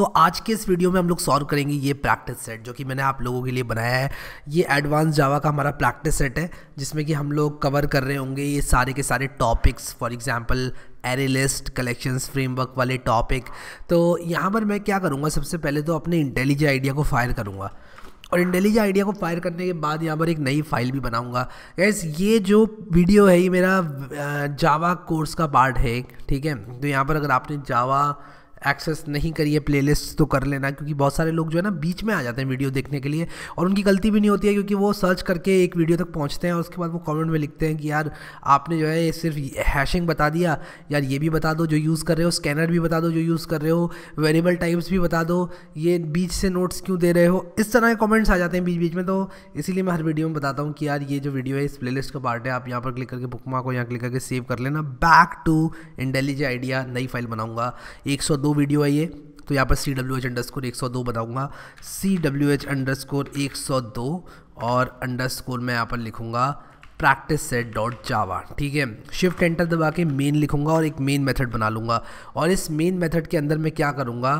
सो so, आज के इस वीडियो में हम लोग सॉल्व करेंगे ये प्रैक्टिस सेट जो कि मैंने आप लोगों के लिए बनाया है ये एडवांस जावा का हमारा प्रैक्टिस सेट है जिसमें कि हम लोग कवर कर रहे होंगे ये सारे के सारे topics for example array list collections framework वाले टॉपिक तो यहाँ पर मैं क्या करूँगा सबसे पहले तो अपने इंटेलिजेंट आइडिया को फायर करूँगा और इंटेलिजेंट आइडिया को फायर करने के बाद यहाँ पर एक नई फाइल भी बनाऊँगा गैस ये जो वीडियो है ये मेरा जावा कोर्स का पार्ट है ठीक है तो यहाँ पर अगर आपने जावा एक्सेस नहीं करिए प्लेलिस्ट तो कर लेना क्योंकि बहुत सारे लोग जो है ना बीच में आ जाते हैं वीडियो देखने के लिए और उनकी गलती भी नहीं होती है क्योंकि वो सर्च करके एक वीडियो तक पहुँचते हैं और उसके बाद वो कॉमेंट में लिखते हैं कि यार आपने जो है सिर्फ हैशिंग बता दिया यार ये भी बता दो जो यूज़ कर रहे हो स्कैनर भी बता दो जो यूज़ कर रहे हो वेरिएबल टाइप्स भी बता दो ये बीच से नोट्स क्यों दे रहे हो इस तरह के कॉमेंट्स आ जाते हैं बीच बीच में तो इसीलिए मैं हर वीडियो में बताता हूँ कि यार ये जो वीडियो है इस प्लेलिस्ट का पार्ट है आप यहाँ पर क्लिक करके बुक मार्क को यहाँ क्लिक करके सेव कर लेना बैक टू इंटेलिजेंट आइडिया नई फाइल बनाऊँगा एक सौ दो 102 वीडियो है ये तो यहाँ पर C W H underscore एक सौ दो बताऊँगा C W H underscore एक सौ दो और अंडर स्कोर मैं यहाँ पर लिखूँगा प्रैक्टिस सेट डॉट जावा ठीक है शिफ्ट एंटर दबा के मेन लिखूंगा और एक मेन मेथड बना लूँगा और इस मेन मेथड के अंदर मैं क्या करूँगा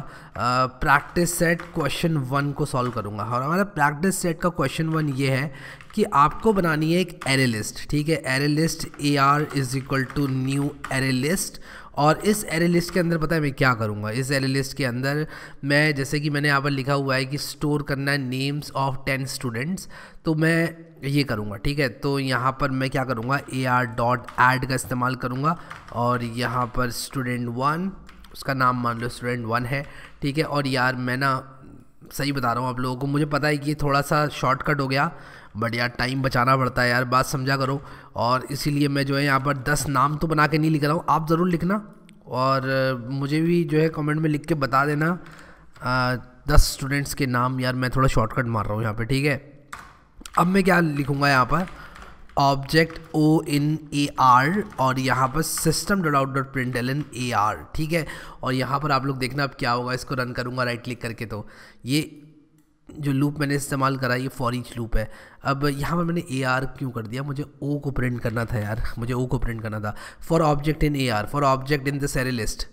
प्रैक्टिस सेट क्वेश्चन वन को सॉल्व करूँगा और हमारा प्रैक्टिस सेट का क्वेश्चन वन ये है कि आपको बनानी है एक एरे लिस्ट ठीक है array list A R is equal to new array list और इस एरे लिस्ट के अंदर पता है मैं क्या करूँगा इस एरे लिस्ट के अंदर मैं जैसे कि मैंने यहाँ पर लिखा हुआ है कि स्टोर करना है नेम्स ऑफ टेन स्टूडेंट्स तो मैं ये करूँगा ठीक है तो यहाँ पर मैं क्या करूँगा ए आर डॉट एड का इस्तेमाल करूँगा और यहाँ पर स्टूडेंट वन उसका नाम मान लो स्टूडेंट वन है ठीक है और यार मैं ना सही बता रहा हूँ आप लोगों को मुझे पता है कि थोड़ा सा शॉर्टकट हो गया बट यार टाइम बचाना पड़ता है यार बात समझा करो और इसीलिए मैं जो है यहाँ पर दस नाम तो बना के नहीं लिख रहा हूँ आप ज़रूर लिखना और मुझे भी जो है कमेंट में लिख के बता देना आ, दस स्टूडेंट्स के नाम यार मैं थोड़ा शॉर्टकट मार रहा हूँ यहाँ पर ठीक है अब मैं क्या लिखूँगा यहाँ पर object O in A are और यहाँ पर system dot out dot print L N A R ठीक है और यहाँ पर आप लोग देखना अब क्या होगा इसको रन करूँगा राइट क्लिक करके तो ये जो लूप मैंने इस्तेमाल करा ये फॉर ईच लूप है अब यहाँ पर मैंने ए आर क्यों कर दिया मुझे ओ को प्रिंट करना था यार मुझे ओ को प्रिंट करना था for object in A R for object in the array list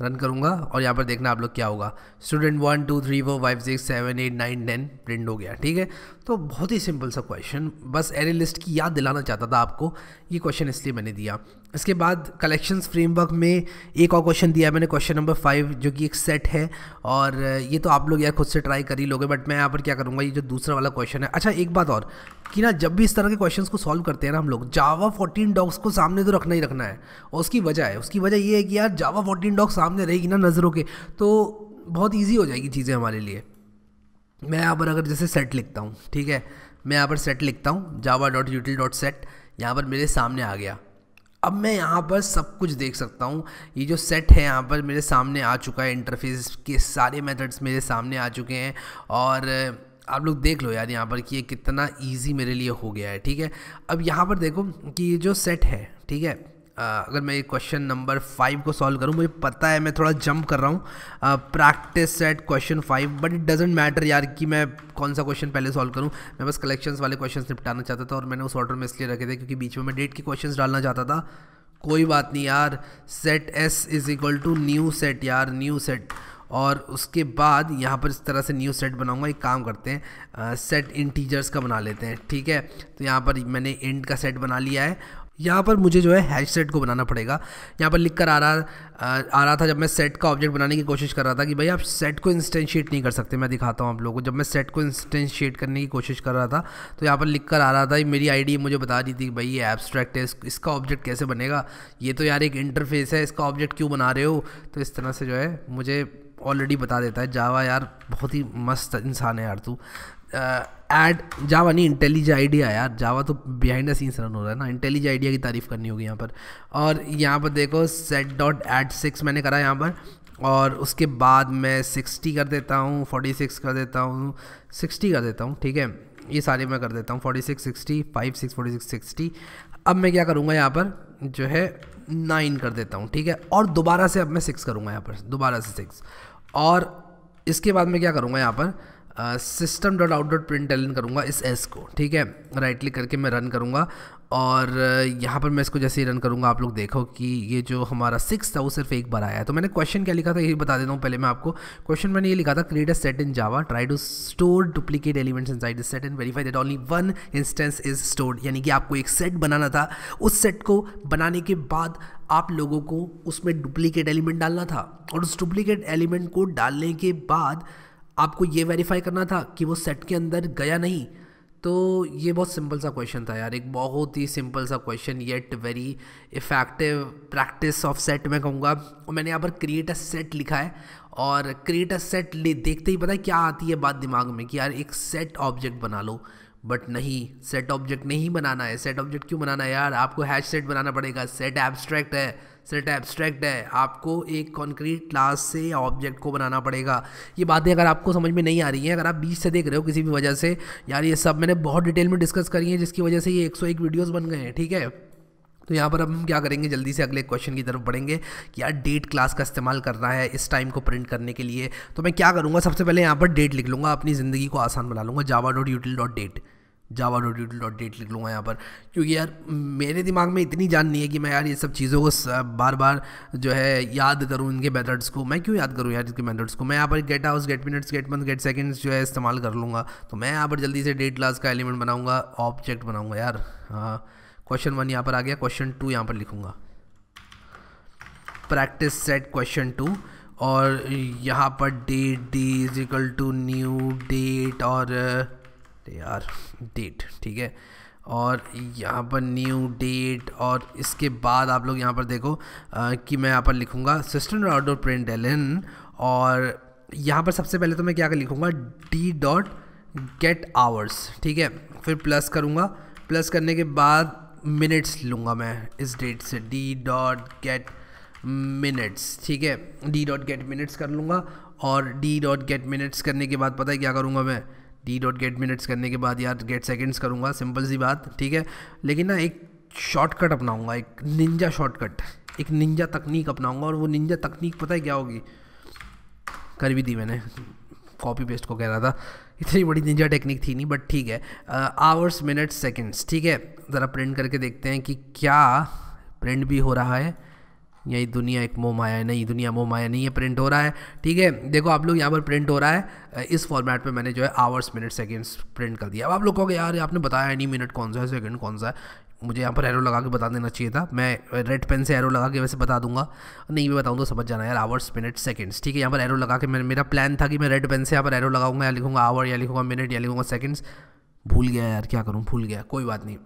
run करूँगा और यहाँ पर देखना आप लोग क्या होगा student one two three four five six seven eight nine ten print हो गया ठीक है तो बहुत ही सिंपल सा क्वेश्चन बस एरे लिस्ट की याद दिलाना चाहता था आपको ये क्वेश्चन इसलिए मैंने दिया इसके बाद कलेक्शंस फ्रेमवर्क में एक और क्वेश्चन दिया मैंने क्वेश्चन नंबर फाइव जो कि एक सेट है और ये तो आप लोग यार खुद से ट्राई कर ही लोगे बट मैं यहाँ पर क्या करूँगा ये जो दूसरा वाला क्वेश्चन है अच्छा एक बात और कि ना जब भी इस तरह के क्वेश्चन को सॉल्व करते हैं ना हम लोग जावा फोर्टीन डॉग्स को सामने तो रखना ही रखना है और उसकी वजह है उसकी वजह ये है कि यार जावा फोर्टीन डॉग्स सामने रहेगी ना नज़रों के तो बहुत ईजी हो जाएगी चीज़ें हमारे लिए मैं यहाँ पर अगर जैसे सेट लिखता हूँ ठीक है मैं यहाँ पर सेट लिखता हूँ Java dot util dot set यहाँ पर मेरे सामने आ गया अब मैं यहाँ पर सब कुछ देख सकता हूँ ये जो सेट है यहाँ पर मेरे सामने आ चुका है इंटरफेस के सारे मेथड्स मेरे सामने आ चुके हैं और आप लोग देख लो यार यहाँ पर कि ये कितना इजी मेरे लिए हो गया है ठीक है अब यहाँ पर देखो कि ये जो सेट है ठीक है अगर मैं ये क्वेश्चन नंबर फाइव को सॉल्व करूँ मुझे पता है मैं थोड़ा जंप कर रहा हूँ practice set question five but it doesn't matter यार कि मैं कौन सा क्वेश्चन पहले सॉल्व करूँ मैं बस कलेक्शंस वाले क्वेश्चन निपटाना चाहता था और मैंने उस ऑर्डर में इसलिए रखे थे क्योंकि बीच में मैं डेट के क्वेश्चन डालना चाहता था कोई बात नहीं यार set S is equal to new set यार न्यू सेट और उसके बाद यहाँ पर इस तरह से न्यू सेट बनाऊंगा एक काम करते हैं आ, सेट इंटीजर्स का बना लेते हैं ठीक है तो यहाँ पर मैंने इंट का सेट बना लिया है यहाँ पर मुझे जो है हैश सेट को बनाना पड़ेगा यहाँ पर लिख कर आ रहा आ रहा था जब मैं सेट का ऑब्जेक्ट बनाने की कोशिश कर रहा था कि भाई आप सेट को इंस्टेंशिएट नहीं कर सकते मैं दिखाता हूँ आप लोगों को जब मैं सेट को इंस्टेंशिएट करने की कोशिश कर रहा था तो यहाँ पर लिख कर आ रहा था मेरी आईडी मुझे बता रही थी भाई ये एब्स्ट्रैक्ट है इसका ऑब्जेक्ट कैसे बनेगा ये तो यार एक इंटरफेस है इसका ऑब्जेक्ट क्यों बना रहे हो तो इस तरह से जो है मुझे ऑलरेडी बता देता है जावा यार बहुत ही मस्त इंसान है यार तू एड uh, जावा नहीं इंटेलिज आइडिया यार जावा तो बिहाइंड द सीन्स रन हो रहा है ना इंटेलिज आइडिया की तारीफ़ करनी होगी यहाँ पर और यहाँ पर देखो सेट डॉट एड सिक्स मैंने करा यहाँ पर और उसके बाद मैं सिक्सटी कर देता हूँ फोर्टी सिक्स कर देता हूँ सिक्सटी कर देता हूँ ठीक है ये सारे मैं कर देता हूँ forty six sixty five six forty six sixty अब मैं क्या करूँगा यहाँ पर जो है नाइन कर देता हूँ ठीक है और दोबारा से अब मैं सिक्स करूँगा यहाँ पर दोबारा से सिक्स और इसके बाद मैं क्या करूँगा यहाँ पर system dot out dot print L N करूँगा इस एस को ठीक है राइट क्लिक करके मैं रन करूँगा और यहाँ पर मैं इसको जैसे ही रन करूँगा आप लोग देखो कि ये जो हमारा सिक्स था वो सिर्फ एक बार आया है तो मैंने क्वेश्चन क्या लिखा था ये बता देता हूँ पहले मैं आपको क्वेश्चन मैंने ये लिखा था create a set in Java try to store duplicate elements inside set and verify that only one instance is stored यानी कि आपको एक सेट बनाना था उस सेट को बनाने के बाद आप लोगों को उसमें डुप्लीकेट एलिमेंट डालना था और उस डुप्लीकेट एलिमेंट को डालने के बाद आपको ये वेरीफाई करना था कि वो सेट के अंदर गया नहीं तो ये बहुत सिंपल सा क्वेश्चन था यार एक बहुत ही सिंपल सा question yet very effective practice of set मैं कहूँगा और मैंने यहाँ पर क्रिएट अ सेट लिखा है और क्रिएट अ सेट ले देखते ही पता है क्या आती है बात दिमाग में कि यार एक सेट ऑब्जेक्ट बना लो बट नहीं सेट ऑब्जेक्ट नहीं बनाना है सेट ऑब्जेक्ट क्यों बनाना है यार आपको हैश सेट बनाना पड़ेगा सेट एब्स्ट्रैक्ट है सेट एब्स्ट्रैक्ट है आपको एक कॉन्क्रीट क्लास से ऑब्जेक्ट को बनाना पड़ेगा ये बातें अगर आपको समझ में नहीं आ रही हैं अगर आप बीच से देख रहे हो किसी भी वजह से यार ये सब मैंने बहुत डिटेल में डिस्कस करी है जिसकी वजह से ये 101 वीडियोस बन गए हैं ठीक है तो यहाँ पर अब हम क्या करेंगे जल्दी से अगले क्वेश्चन की तरफ बढ़ेंगे कि यार डेट क्लास का इस्तेमाल करना है इस टाइम को प्रिंट करने के लिए तो मैं क्या करूँगा सबसे पहले यहाँ पर डेट लिख लूँगा अपनी ज़िंदगी को आसान बना लूँगा Java dot util dot date Java dot YouTube dot date लिख लूँगा यहाँ पर क्योंकि यार मेरे दिमाग में इतनी जान नहीं है कि मैं यार ये सब चीज़ों को बार बार जो है याद करूँ इनके मेथड्स को मैं क्यों याद करूँ यार इनके मेथड्स को मैं यहाँ पर get hours get minutes get month get seconds जो है इस्तेमाल कर लूँगा तो मैं यहाँ पर जल्दी से डेट क्लास का एलिमेंट बनाऊँगा ऑब्जेक्ट बनाऊँगा यार हाँ क्वेश्चन वन यहाँ पर आ गया क्वेश्चन टू यहाँ पर लिखूँगा प्रैक्टिस सेट क्वेश्चन टू और यहाँ पर date D is equal to new date और दे आर डेट ठीक है और यहाँ पर न्यू डेट और इसके बाद आप लोग यहाँ पर देखो आ, कि मैं यहाँ पर लिखूँगा system dot dot print L N और यहाँ पर सबसे पहले तो मैं क्या कर लिखूँगा डी डॉट गेट आवर्स ठीक है फिर प्लस करूँगा प्लस करने के बाद मिनट्स लूँगा मैं इस डेट से डी डॉट गेट मिनट्स ठीक है डी डॉट गेट मिनट्स कर लूँगा और डी डॉट गेट मिनट्स करने के बाद पता है क्या करूँगा मैं डी डॉट गेट मिनट्स करने के बाद यार गेट सेकेंड्स करूँगा सिंपल सी बात ठीक है लेकिन ना एक शॉर्टकट अपनाऊँगा एक निंजा शॉर्टकट एक निंजा तकनीक अपनाऊँगा और वो निंजा तकनीक पता है क्या होगी कर भी दी मैंने कॉपी पेस्ट को कह रहा था इतनी बड़ी निंजा टेक्निक थी नहीं बट ठीक है आवर्स मिनट्स सेकेंड्स ठीक है ज़रा प्रिंट करके देखते हैं कि क्या प्रिंट भी हो रहा है यही दुनिया एक मोह माया है नहीं दुनिया मोह माया नहीं है प्रिंट हो रहा है ठीक है देखो आप लोग यहाँ पर प्रिंट हो रहा है इस फॉर्मेट पे मैंने जो है आवर्स मिनट सेकेंड्स प्रिंट कर दिया अब आप लोग कहोगे यार आपने बताया नहीं मिनट कौन सा है सेकंड कौन सा है मुझे यहाँ पर एरो लगा के बता देना चाहिए था मैं रेड पेन से एरो लगा के वैसे बता दूंगा नहीं भी बताऊँ तो समझ जाना यार आवर्स मिनट सेकंड्स ठीक है यहाँ पर एरो लगा के मैं मेरा प्लान था कि मैं रेड पेन से यहाँ पर एरो लगाऊंगा या लिखूंगा आवर या लिखूंगा मिनट या लिखूंगा सेकंड्स भूल गया यार क्या करूँ भूल गया कोई बात नहीं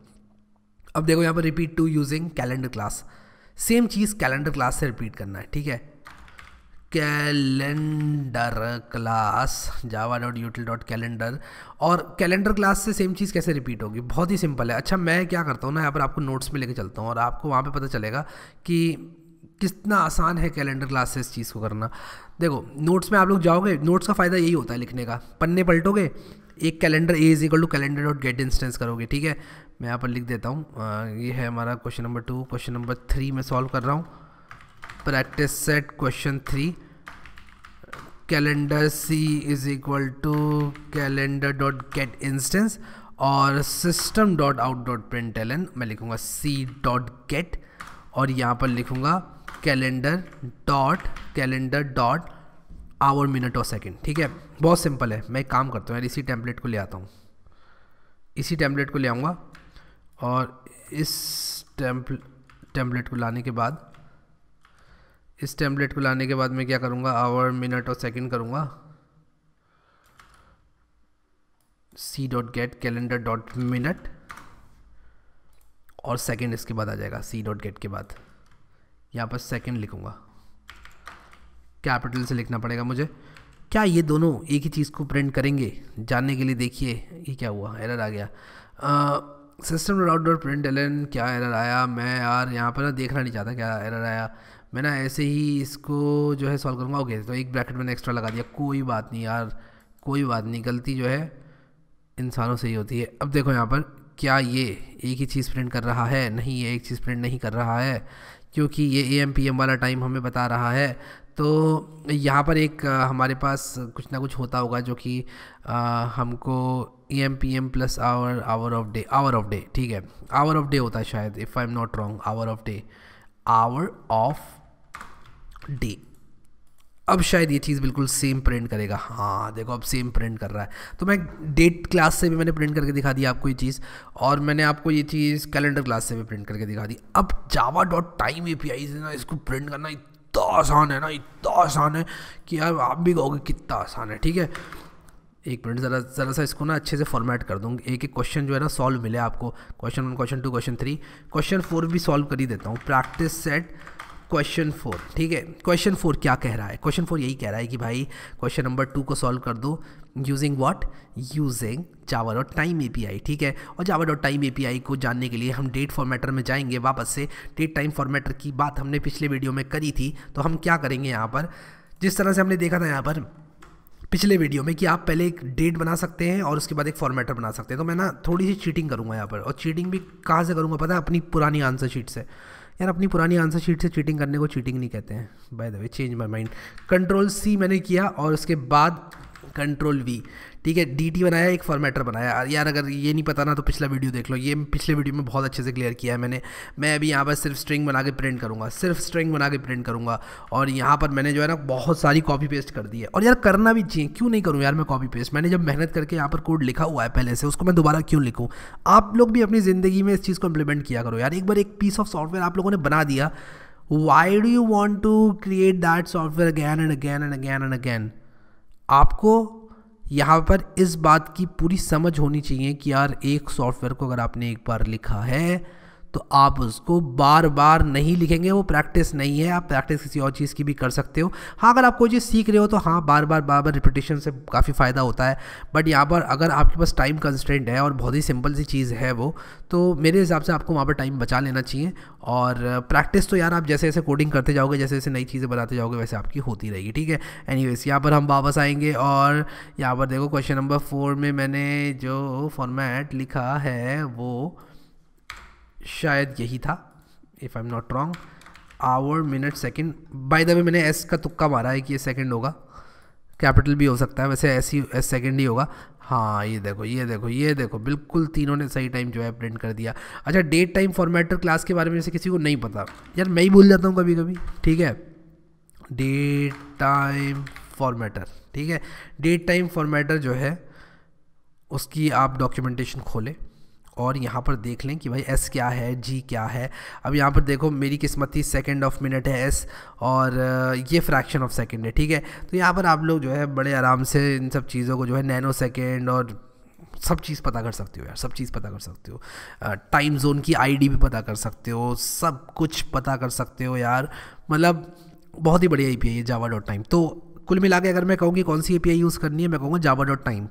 अब देखो यहाँ पर repeat two using calendar class same चीज़ कैलेंडर क्लास से रिपीट करना है ठीक है calendar class Java dot util dot calendar और कैलेंडर क्लास से सेम चीज़ कैसे रिपीट होगी बहुत ही सिंपल है अच्छा मैं क्या करता हूँ ना यहाँ पर आपको नोट्स में लेके चलता हूँ और आपको वहाँ पे पता चलेगा कि कितना आसान है कैलेंडर क्लास से इस चीज़ को करना देखो नोट्स में आप लोग जाओगे नोट्स का फ़ायदा यही होता है लिखने का पन्ने पलटोगे एक calendar a is equal to calendar dot get instance करोगे ठीक है मैं यहाँ पर लिख देता हूँ ये है हमारा question number two question number three मैं सॉल्व कर रहा हूँ practice set question three calendar c is equal to calendar dot get instance और system dot out dot print L n मैं लिखूँगा सी डॉट गेट और यहाँ पर लिखूँगा calendar dot calendar dot hour minute और सेकेंड ठीक है बहुत सिंपल है मैं एक काम करता हूँ यार इसी टैंपलेट को ले आता हूँ इसी टैंपलेट को ले आऊँगा और इस टेम्पलेट को लाने के बाद इस टेम्पलेट को लाने के बाद मैं क्या करूँगा आवर मिनट और सेकंड करूँगा c dot get calendar dot minute और सेकंड इसके बाद आ जाएगा सी डॉट गेट के बाद यहाँ पर सेकंड लिखूँगा कैपिटल से लिखना पड़ेगा मुझे क्या ये दोनों एक ही चीज़ को प्रिंट करेंगे जानने के लिए देखिए ये क्या हुआ एरर आ गया आ, system dot dot print l n क्या एरर आया मैं यार यहाँ पर ना देखना नहीं चाहता क्या एरर आया मैं ना ऐसे ही इसको जो है सॉल्व करूँगा ओके तो एक ब्रैकेट मैंने एक्स्ट्रा लगा दिया कोई बात नहीं यार कोई बात नहीं गलती जो है इंसानों से ही होती है अब देखो यहाँ पर क्या ये एक ही चीज़ प्रिंट कर रहा है नहीं ये एक चीज़ प्रिंट नहीं कर रहा है क्योंकि ये ए एम पी एम वाला टाइम हमें बता रहा है तो यहाँ पर एक हमारे पास कुछ ना कुछ होता होगा जो कि हमको E M P M plus hour hour of day hour of day ठीक है आवर ऑफ डे होता है शायद if I am not wrong hour of day hour of day अब शायद ये चीज़ बिल्कुल सेम प्रिंट करेगा हाँ देखो अब सेम प्रिंट कर रहा है तो मैं डेट क्लास से भी मैंने प्रिंट करके दिखा दी आपको ये चीज़ और मैंने आपको ये चीज़ कैलेंडर क्लास से भी प्रिंट करके दिखा दी अब Java dot time A P I से ना इसको प्रिंट करना इतना आसान है ना इतना आसान है कि यार आप भी कहोगे कितना आसान है ठीक है एक मिनट ज़रा ज़रा सा इसको ना अच्छे से फॉर्मेट कर दूँ एक एक क्वेश्चन जो है ना सॉल्व मिले आपको question one question two question three question four भी सॉल्व कर ही देता हूँ प्रैक्टिस सेट क्वेश्चन फोर ठीक है क्वेश्चन फोर क्या कह रहा है क्वेश्चन फोर यही कह रहा है कि भाई क्वेश्चन नंबर टू को सॉल्व कर दो using what using Java dot time A ठीक है और जावा डॉट टाइम ए को जानने के लिए हम डेट फॉर्मेटर में जाएंगे वापस से डेट टाइम फॉर्मेटर की बात हमने पिछले वीडियो में करी थी तो हम क्या करेंगे यहाँ पर जिस तरह से हमने देखा था यहाँ पर पिछले वीडियो में कि आप पहले एक डेट बना सकते हैं और उसके बाद एक फॉर्मेटर बना सकते हैं तो मैं ना थोड़ी सी चीटिंग करूँगा यहाँ पर और चीटिंग भी कहाँ से करूँगा पता है अपनी पुरानी आंसर शीट से यार अपनी पुरानी आंसर शीट से चीटिंग करने को चीटिंग नहीं कहते हैं by the way change my mind control C मैंने किया और उसके बाद कंट्रोल वी ठीक है डी बनाया एक फॉर्मेटर बनाया यार अगर ये नहीं पता ना तो पिछला वीडियो देख लो ये पिछले वीडियो में बहुत अच्छे से क्लियर किया है मैंने मैं अभी यहाँ पर सिर्फ स्ट्रिंग बना के प्रिंट करूँगा सिर्फ स्ट्रिंग बना के प्रिंट करूँगा और यहाँ पर मैंने जो है ना बहुत सारी कॉपी पेस्ट कर दी है और यार करना भी चाहिए क्यों नहीं करूँ यार मैं कॉपी पेस्ट मैंने जब मेहनत करके यहाँ पर कोड लिखा हुआ है पहले से उसको मैं दोबारा क्यों लिखूँ आप लोग भी अपनी ज़िंदगी में इस चीज़ को इम्प्लीमेंट किया करो यार एक बार एक पीस ऑफ सॉफ्टवेयर आप लोगों ने बना दिया why do you want to create that software again and again and again and again आपको यहाँ पर इस बात की पूरी समझ होनी चाहिए कि यार एक सॉफ्टवेयर को अगर आपने एक बार लिखा है तो आप उसको बार बार नहीं लिखेंगे वो प्रैक्टिस नहीं है आप प्रैक्टिस किसी और चीज़ की भी कर सकते हो हाँ अगर आप कोई चीज़ सीख रहे हो तो हाँ बार बार बार बार रिपीटेशन से काफ़ी फ़ायदा होता है बट यहाँ पर अगर आपके पास टाइम कंस्टेंट है और बहुत ही सिंपल सी चीज़ है वो तो मेरे हिसाब से आपको वहाँ पर टाइम बचा लेना चाहिए और प्रैक्टिस तो यार आप जैसे जैसे कोडिंग करते जाओगे जैसे जैसे नई चीज़ें बनाते जाओगे वैसे आपकी होती रहेगी ठीक है एनी वेज यहाँ पर हम वापस आएंगे और यहाँ पर देखो क्वेश्चन नंबर फोर में मैंने जो फॉर्मेट लिखा है वो शायद यही था if I am not wrong hour minute second by the way मैंने एस का तुक्का मारा है कि ये सेकेंड होगा कैपिटल भी हो सकता है वैसे एस ही एस सेकेंड ही होगा हाँ ये देखो ये देखो ये देखो बिल्कुल तीनों ने सही टाइम जो है प्रिंट कर दिया अच्छा डेट टाइम फॉर्मेटर क्लास के बारे में से किसी को नहीं पता यार मैं ही भूल जाता हूँ कभी कभी ठीक है डेट टाइम फॉर्मेटर ठीक है डेट टाइम फॉर्मेटर जो है उसकी आप डॉक्यूमेंटेशन खोलें और यहाँ पर देख लें कि भाई एस क्या है जी क्या है अब यहाँ पर देखो मेरी किस्मत थी सेकेंड ऑफ मिनट है एस और ये फ्रैक्शन ऑफ सेकेंड है ठीक है तो यहाँ पर आप लोग जो है बड़े आराम से इन सब चीज़ों को जो है नैनो सेकेंड और सब चीज़ पता कर सकते हो यार सब चीज़ पता कर सकते हो टाइम जोन की आईडी भी पता कर सकते हो सब कुछ पता कर सकते हो यार मतलब बहुत ही बढ़िया ए पी आई है जावा डॉट टाइम तो कुल मिला के अगर मैं कहूँगी कौन सी ए पी आई यूज़ करनी है मैं कहूँगा जावा डॉट टाइम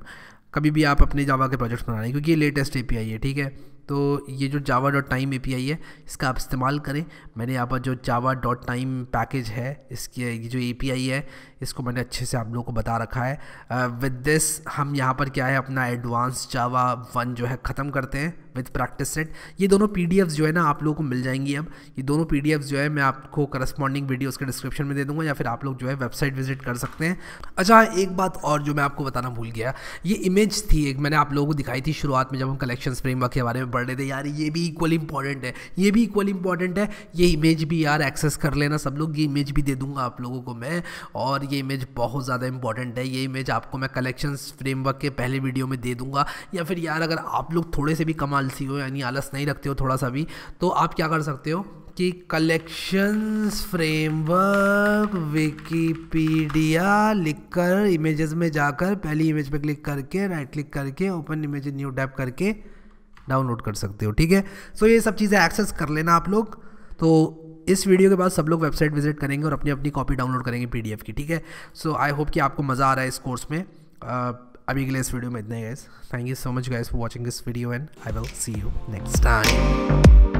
कभी भी आप अपने जावा के प्रोजेक्ट्स हैं क्योंकि ये लेटेस्ट ए है ठीक है तो ये जो जावा डॉट टाइम ए है इसका आप इस्तेमाल करें मैंने यहाँ पर जो जावा डॉट टाइम पैकेज है इसके ये जो ए है इसको मैंने अच्छे से आप लोगों को बता रखा है विद दिस हम यहाँ पर क्या है अपना एडवांस जावा वन जो है ख़त्म करते हैं विद प्रैक्टिस सेट ये दोनों पी जो है ना आप लोगों को मिल जाएंगी अब ये दोनों पी जो है मैं आपको करस्पॉन्डिंग वीडियोज़ के डिस्क्रिप्शन में दे दूँगा या फिर आप लोग जो है वेबसाइट विजिट कर सकते हैं अच्छा एक बात और जो मैं आपको बताना भूल गया ये इमेज थी एक मैंने आप लोगों को दिखाई थी शुरुआत में जब हम कलेक्शन फ्रेमवर्क के बारे में पढ़ रहे थे यार ये भी इक्वल इंपॉर्टेंट है ये भी इक्वल इंपॉर्टेंट है ये इमेज भी यार एक्सेस कर लेना सब लोग ये इमेज भी दे दूंगा आप लोगों को मैं और ये इमेज बहुत ज़्यादा इंपॉर्टेंट है ये इमेज आपको मैं कलेक्शन फ्रेमवर्क के पहले वीडियो में दे दूंगा या फिर यार अगर आप लोग थोड़े से भी कम आलसी हो यानी आलस नहीं रखते हो थोड़ा सा भी तो आप क्या कर सकते हो कि कलेक्शंस फ्रेमवर्क विकीपीडिया लिखकर इमेजेस में जाकर पहली इमेज पर क्लिक करके राइट क्लिक करके ओपन इमेज न्यू टैप करके डाउनलोड कर सकते हो ठीक है सो ये सब चीज़ें एक्सेस कर लेना आप लोग तो इस वीडियो के बाद सब लोग वेबसाइट विजिट करेंगे और अपनी अपनी कॉपी डाउनलोड करेंगे पीडीएफ की ठीक है सो आई होप कि आपको मज़ा आ रहा है इस कोर्स में आ, अभी के लिए इस वीडियो में इतना ही guys thank you so much guys for watching this video and I will see you next time